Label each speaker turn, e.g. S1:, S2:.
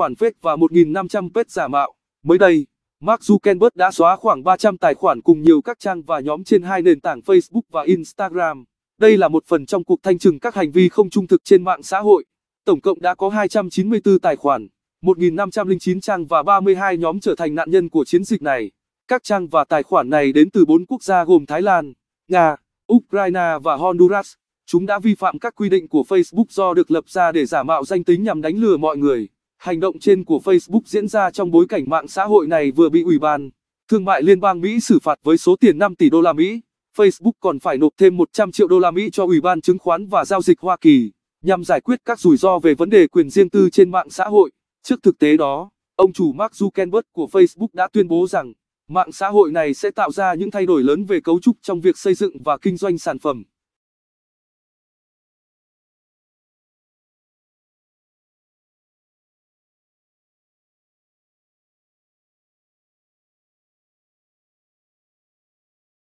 S1: khoản fake và 1.500 page giả mạo. Mới đây, Mark Zuckerberg đã xóa khoảng 300 tài khoản cùng nhiều các trang và nhóm trên hai nền tảng Facebook và Instagram. Đây là một phần trong cuộc thanh trừng các hành vi không trung thực trên mạng xã hội. Tổng cộng đã có 294 tài khoản, 1.509 trang và 32 nhóm trở thành nạn nhân của chiến dịch này. Các trang và tài khoản này đến từ bốn quốc gia gồm Thái Lan, Nga, Ukraine và Honduras. Chúng đã vi phạm các quy định của Facebook do được lập ra để giả mạo danh tính nhằm đánh lừa mọi người. Hành động trên của Facebook diễn ra trong bối cảnh mạng xã hội này vừa bị Ủy ban Thương mại Liên bang Mỹ xử phạt với số tiền 5 tỷ đô la Mỹ. Facebook còn phải nộp thêm 100 triệu đô la Mỹ cho Ủy ban chứng khoán và giao dịch Hoa Kỳ nhằm giải quyết các rủi ro về vấn đề quyền riêng tư trên mạng xã hội. Trước thực tế đó, ông chủ Mark Zuckerberg của Facebook đã tuyên bố rằng mạng xã hội này sẽ tạo ra những thay đổi lớn về cấu trúc trong việc xây dựng và kinh doanh sản
S2: phẩm